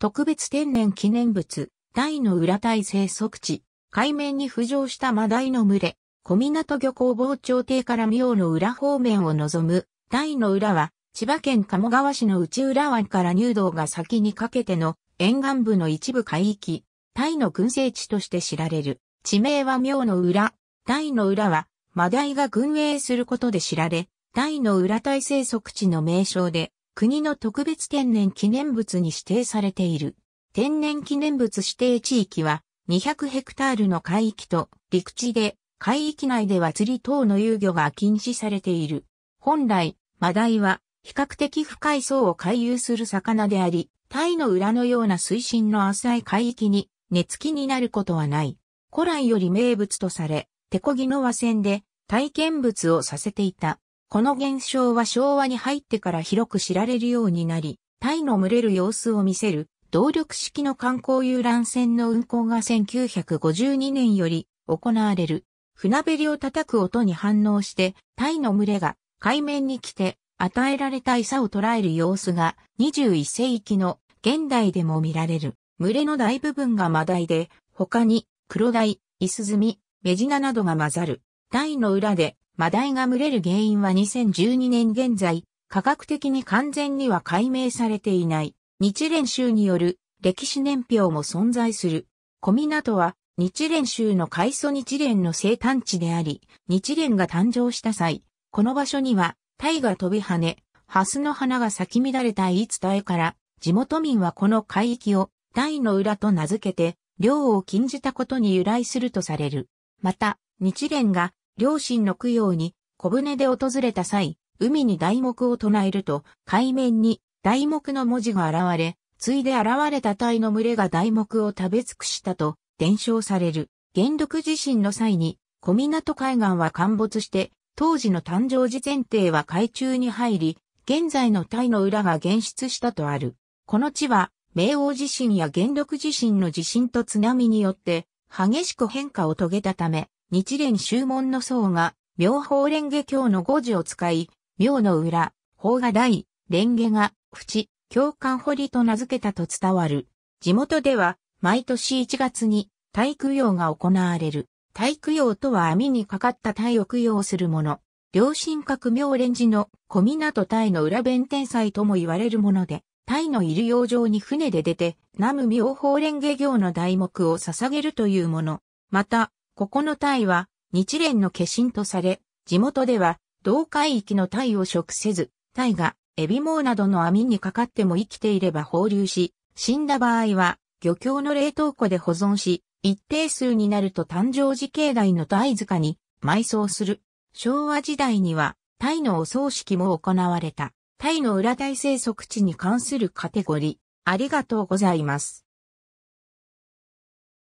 特別天然記念物、大の裏大生息地、海面に浮上したマダイの群れ、小港漁港防潮堤から妙の裏方面を望む、大の裏は、千葉県鴨川市の内浦湾から入道が先にかけての沿岸部の一部海域、タイの群生地として知られる。地名は妙の裏。大の裏は、マダイが群営することで知られ、大の裏大生息地の名称で、国の特別天然記念物に指定されている。天然記念物指定地域は200ヘクタールの海域と陸地で海域内では釣り等の遊漁が禁止されている。本来、マダイは比較的深い層を回遊する魚であり、タイの裏のような水深の浅い海域に根付きになることはない。古来より名物とされ、手漕ぎの和船で体験物をさせていた。この現象は昭和に入ってから広く知られるようになり、タイの群れる様子を見せる動力式の観光遊覧船の運航が1952年より行われる。船べりを叩く音に反応して、タイの群れが海面に来て与えられた餌を捉える様子が21世紀の現代でも見られる。群れの大部分がマダイで、他に黒ダイ、イスズミ、メジナなどが混ざる。タイの裏でマダイが群れる原因は2012年現在、科学的に完全には解明されていない。日蓮宗による歴史年表も存在する。小湊は日蓮宗の海祖日蓮の生誕地であり、日蓮が誕生した際、この場所には、鯛が飛び跳ね、蓮の花が咲き乱れた言い伝えから、地元民はこの海域を鯛の裏と名付けて、漁を禁じたことに由来するとされる。また、日蓮が両親の供養に小舟で訪れた際、海に題目を唱えると、海面に題目の文字が現れ、ついで現れた体の群れが題目を食べ尽くしたと伝承される。元禄地震の際に、小湊海岸は陥没して、当時の誕生時前提は海中に入り、現在のタの裏が現出したとある。この地は、明王地震や元禄地震の地震と津波によって、激しく変化を遂げたため、日蓮宗門の僧が、妙法蓮華経の語字を使い、妙の裏、法が大、蓮華が、淵、教官堀と名付けたと伝わる。地元では、毎年1月に、体育用が行われる。体育用とは網にかかった体を供養するもの。良心閣妙蓮寺の小港体の裏弁天祭とも言われるもので、体のいる洋上に船で出て、南無妙法蓮華経の題目を捧げるというもの。また、ここのタイは日蓮の化身とされ、地元では同海域のタイを食せず、タイがエビモなどの網にかかっても生きていれば放流し、死んだ場合は漁協の冷凍庫で保存し、一定数になると誕生時境内の大塚に埋葬する。昭和時代にはタイのお葬式も行われた。タイの裏大生息地に関するカテゴリー。ありがとうございます。